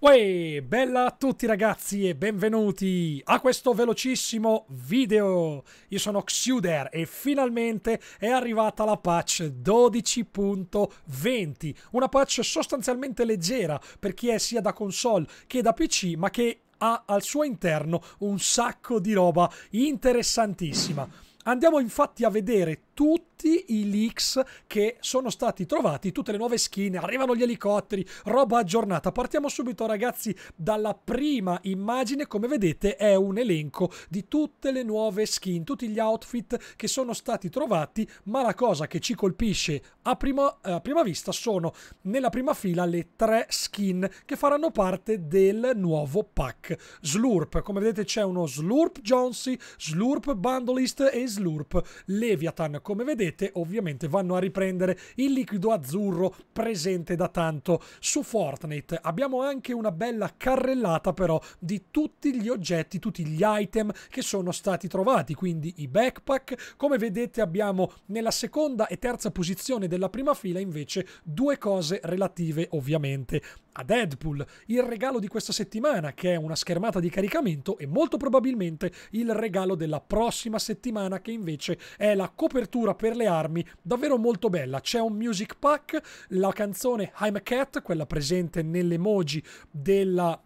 Uè, bella a tutti ragazzi e benvenuti a questo velocissimo video. Io sono Xuder e finalmente è arrivata la patch 12.20, una patch sostanzialmente leggera per chi è sia da console che da PC, ma che ha al suo interno un sacco di roba interessantissima. Andiamo infatti a vedere tutti i leaks che sono stati trovati, tutte le nuove skin, arrivano gli elicotteri, roba aggiornata. Partiamo subito ragazzi dalla prima immagine, come vedete è un elenco di tutte le nuove skin, tutti gli outfit che sono stati trovati, ma la cosa che ci colpisce a prima, eh, a prima vista sono nella prima fila le tre skin che faranno parte del nuovo pack. Slurp, come vedete c'è uno Slurp Jonesy, Slurp Bundleist e Slurp Leviathan come vedete ovviamente vanno a riprendere il liquido azzurro presente da tanto su Fortnite. Abbiamo anche una bella carrellata però di tutti gli oggetti, tutti gli item che sono stati trovati, quindi i backpack. Come vedete abbiamo nella seconda e terza posizione della prima fila invece due cose relative ovviamente a Deadpool. Il regalo di questa settimana, che è una schermata di caricamento, e molto probabilmente il regalo della prossima settimana, che invece è la copertura per le armi, davvero molto bella. C'è un music pack, la canzone I'm a Cat, quella presente nell'emoji della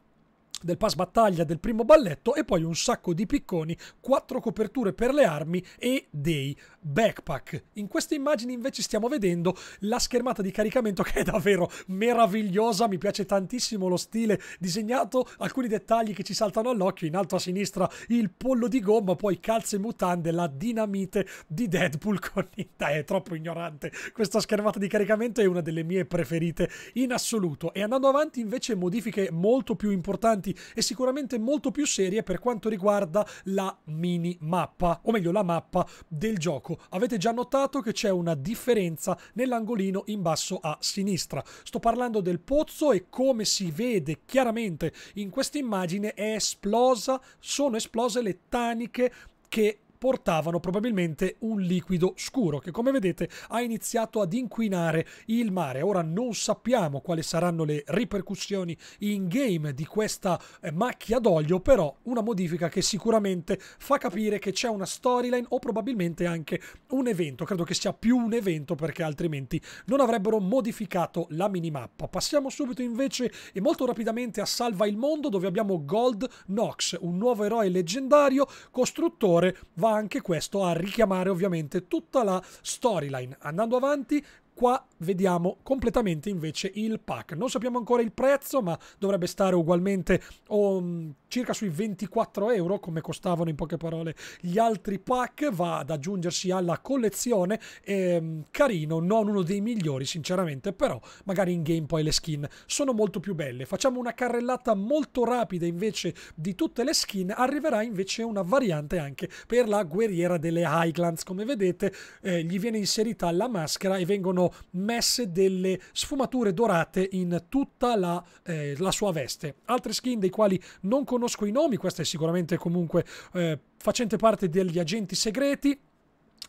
del pass battaglia del primo balletto e poi un sacco di picconi, quattro coperture per le armi e dei backpack. In queste immagini invece stiamo vedendo la schermata di caricamento che è davvero meravigliosa, mi piace tantissimo lo stile disegnato, alcuni dettagli che ci saltano all'occhio, in alto a sinistra il pollo di gomma, poi calze mutande, la dinamite di Deadpool con Dai, è troppo ignorante. Questa schermata di caricamento è una delle mie preferite in assoluto e andando avanti invece modifiche molto più importanti importanti e sicuramente molto più serie per quanto riguarda la mini mappa, o meglio la mappa del gioco. Avete già notato che c'è una differenza nell'angolino in basso a sinistra. Sto parlando del pozzo e come si vede chiaramente in questa immagine è esplosa, sono esplose le taniche che portavano probabilmente un liquido scuro che come vedete ha iniziato ad inquinare il mare. Ora non sappiamo quali saranno le ripercussioni in game di questa eh, macchia d'olio, però una modifica che sicuramente fa capire che c'è una storyline o probabilmente anche un evento. Credo che sia più un evento perché altrimenti non avrebbero modificato la minimappa. Passiamo subito invece e molto rapidamente a Salva il Mondo dove abbiamo Gold Nox, un nuovo eroe leggendario, costruttore, va anche questo a richiamare ovviamente tutta la storyline. Andando avanti, qua vediamo completamente invece il pack. Non sappiamo ancora il prezzo, ma dovrebbe stare ugualmente um, circa sui 24 euro, come costavano in poche parole gli altri pack. Va ad aggiungersi alla collezione. Ehm, carino, non uno dei migliori, sinceramente, però magari in game poi le skin sono molto più belle. Facciamo una carrellata molto rapida invece di tutte le skin. Arriverà invece una variante anche per la guerriera delle Highlands. Come vedete, eh, gli viene inserita la maschera e vengono messi messe delle sfumature dorate in tutta la, eh, la sua veste. Altre skin dei quali non conosco i nomi, questa è sicuramente comunque eh, facente parte degli agenti segreti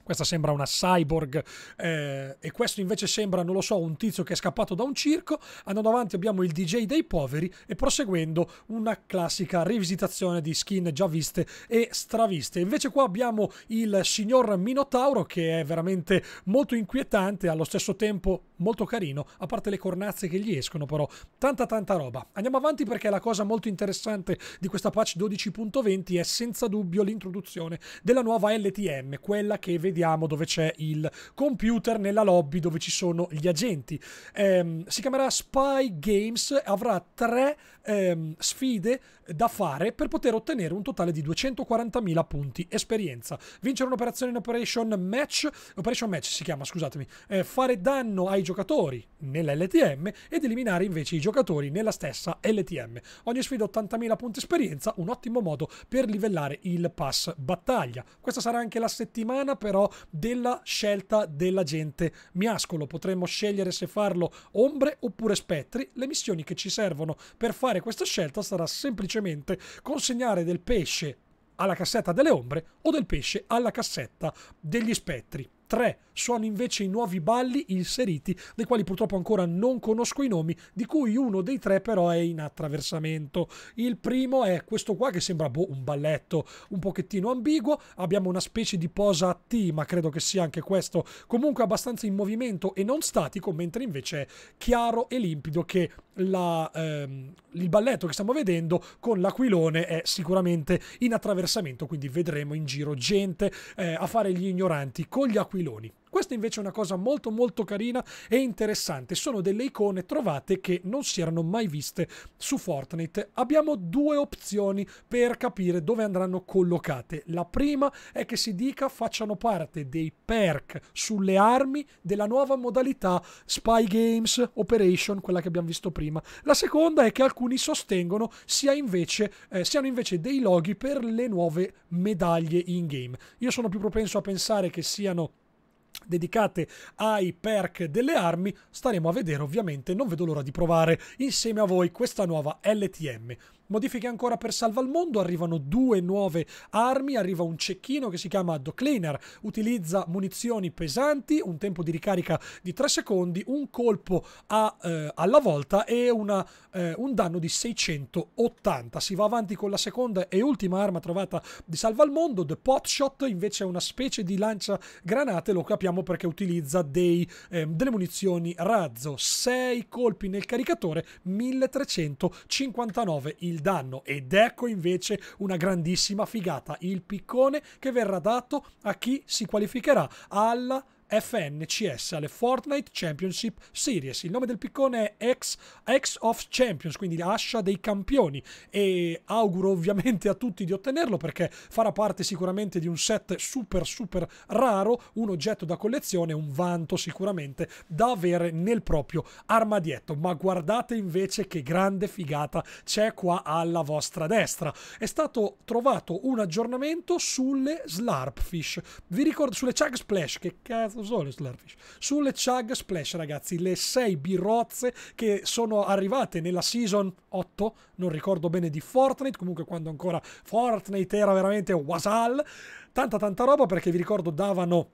questa sembra una cyborg eh, e questo invece sembra, non lo so, un tizio che è scappato da un circo, andando avanti abbiamo il DJ dei poveri e proseguendo una classica rivisitazione di skin già viste e straviste. Invece qua abbiamo il signor Minotauro che è veramente molto inquietante, allo stesso tempo molto carino, a parte le cornazze che gli escono però, tanta tanta roba. Andiamo avanti perché la cosa molto interessante di questa patch 12.20 è senza dubbio l'introduzione della nuova LTM, quella che vediamo dove c'è il computer nella lobby dove ci sono gli agenti. Ehm, si chiamerà Spy Games, avrà tre ehm, sfide da fare per poter ottenere un totale di 240.000 punti esperienza. Vincere un'operazione in Operation Match, Operation Match si chiama, scusatemi, eh, fare danno ai giocatori giocatori nell'LTM ed eliminare invece i giocatori nella stessa LTM. Ogni sfida 80.000 punti esperienza, un ottimo modo per livellare il pass battaglia. Questa sarà anche la settimana però della scelta dell'agente miascolo. Potremmo scegliere se farlo ombre oppure spettri. Le missioni che ci servono per fare questa scelta sarà semplicemente consegnare del pesce alla cassetta delle ombre o del pesce alla cassetta degli spettri. Tre sono invece i nuovi balli inseriti, dei quali purtroppo ancora non conosco i nomi, di cui uno dei tre però è in attraversamento. Il primo è questo qua che sembra boh, un balletto un pochettino ambiguo, abbiamo una specie di posa a T, ma credo che sia anche questo comunque abbastanza in movimento e non statico, mentre invece è chiaro e limpido che la, ehm, il balletto che stiamo vedendo con l'aquilone è sicuramente in attraversamento, quindi vedremo in giro gente eh, a fare gli ignoranti con gli aquiloni aquiloni. Questa invece è una cosa molto molto carina e interessante, sono delle icone trovate che non si erano mai viste su Fortnite. Abbiamo due opzioni per capire dove andranno collocate. La prima è che si dica facciano parte dei perk sulle armi della nuova modalità Spy Games Operation, quella che abbiamo visto prima. La seconda è che alcuni sostengono sia invece, eh, siano invece dei loghi per le nuove medaglie in game. Io sono più propenso a pensare che siano dedicate ai perk delle armi staremo a vedere ovviamente non vedo l'ora di provare insieme a voi questa nuova LTM Modifiche ancora per Salva il Mondo, arrivano due nuove armi, arriva un cecchino che si chiama Docleaner, utilizza munizioni pesanti, un tempo di ricarica di 3 secondi, un colpo a, eh, alla volta e una, eh, un danno di 680. Si va avanti con la seconda e ultima arma trovata di Salva il Mondo, The Potshot, invece è una specie di lancia granate, lo capiamo perché utilizza dei, eh, delle munizioni razzo. 6 colpi nel caricatore, 1359 il danno. Ed ecco invece una grandissima figata, il piccone che verrà dato a chi si qualificherà alla FNCS alle Fortnite Championship Series. Il nome del piccone è X, X of Champions, quindi l'ascia dei campioni e auguro ovviamente a tutti di ottenerlo perché farà parte sicuramente di un set super super raro, un oggetto da collezione, un vanto sicuramente da avere nel proprio armadietto. Ma guardate invece che grande figata c'è qua alla vostra destra. È stato trovato un aggiornamento sulle Slarpfish. Vi ricordo sulle Chug Splash, che cazzo solo Slurfish, sulle Chug Splash ragazzi, le 6 birrozze che sono arrivate nella season 8, non ricordo bene di Fortnite, comunque quando ancora Fortnite era veramente wasal, tanta tanta roba perché vi ricordo davano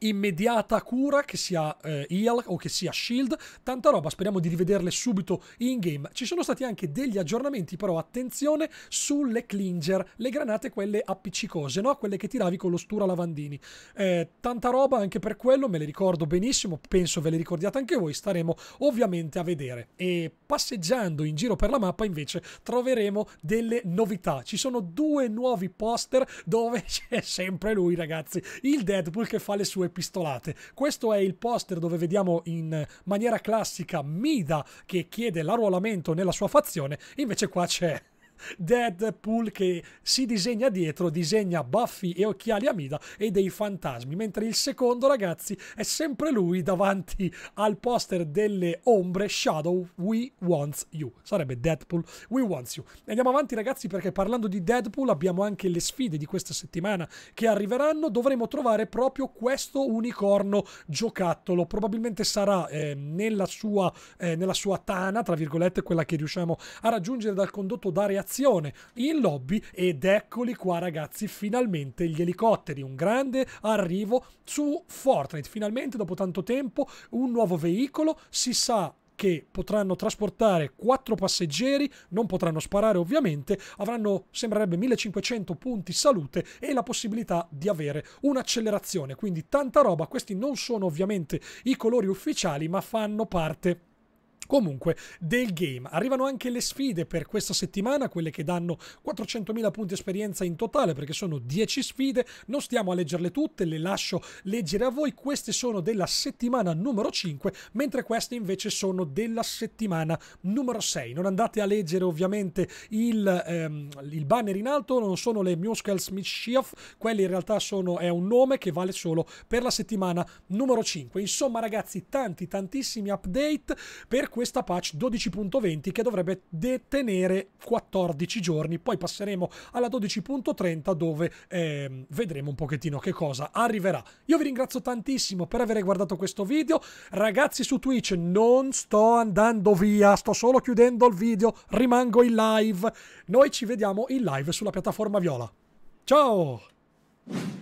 immediata cura, che sia eh, heal o che sia shield, tanta roba, speriamo di rivederle subito in game. Ci sono stati anche degli aggiornamenti però, attenzione, sulle clinger, le granate quelle appiccicose, no? quelle che tiravi con lo stura lavandini. Eh, tanta roba anche per quello, me le ricordo benissimo, penso ve le ricordiate anche voi, staremo ovviamente a vedere. E passeggiando in giro per la mappa invece troveremo delle novità, ci sono due nuovi poster dove c'è sempre lui ragazzi, il Deadpool che fa le sue sue pistolate. Questo è il poster dove vediamo in maniera classica Mida che chiede l'arruolamento nella sua fazione, invece qua c'è Deadpool che si disegna dietro, disegna baffi e occhiali a mida e dei fantasmi, mentre il secondo, ragazzi, è sempre lui davanti al poster delle ombre Shadow We Wants You. Sarebbe Deadpool We Wants You. Andiamo avanti, ragazzi, perché parlando di Deadpool abbiamo anche le sfide di questa settimana che arriveranno. Dovremo trovare proprio questo unicorno giocattolo. Probabilmente sarà eh, nella, sua, eh, nella sua tana, tra virgolette, quella che riusciamo a raggiungere dal condotto da reazione navigazione in lobby ed eccoli qua ragazzi finalmente gli elicotteri, un grande arrivo su Fortnite, finalmente dopo tanto tempo un nuovo veicolo, si sa che potranno trasportare quattro passeggeri, non potranno sparare ovviamente, avranno sembrerebbe 1500 punti salute e la possibilità di avere un'accelerazione, quindi tanta roba, questi non sono ovviamente i colori ufficiali ma fanno parte Comunque, del game. Arrivano anche le sfide per questa settimana, quelle che danno 400.000 punti esperienza in totale, perché sono 10 sfide. Non stiamo a leggerle tutte, le lascio leggere a voi. Queste sono della settimana numero 5, mentre queste invece sono della settimana numero 6. Non andate a leggere ovviamente il, ehm, il banner in alto, non sono le Muskel Smith Shiaf, quelli in realtà sono, è un nome che vale solo per la settimana numero 5. Insomma ragazzi, tanti tantissimi update per questa patch 12.20 che dovrebbe detenere 14 giorni. Poi passeremo alla 12.30 dove eh, vedremo un pochettino che cosa arriverà. Io vi ringrazio tantissimo per aver guardato questo video. Ragazzi su Twitch non sto andando via, sto solo chiudendo il video, rimango in live. Noi ci vediamo in live sulla piattaforma Viola. Ciao!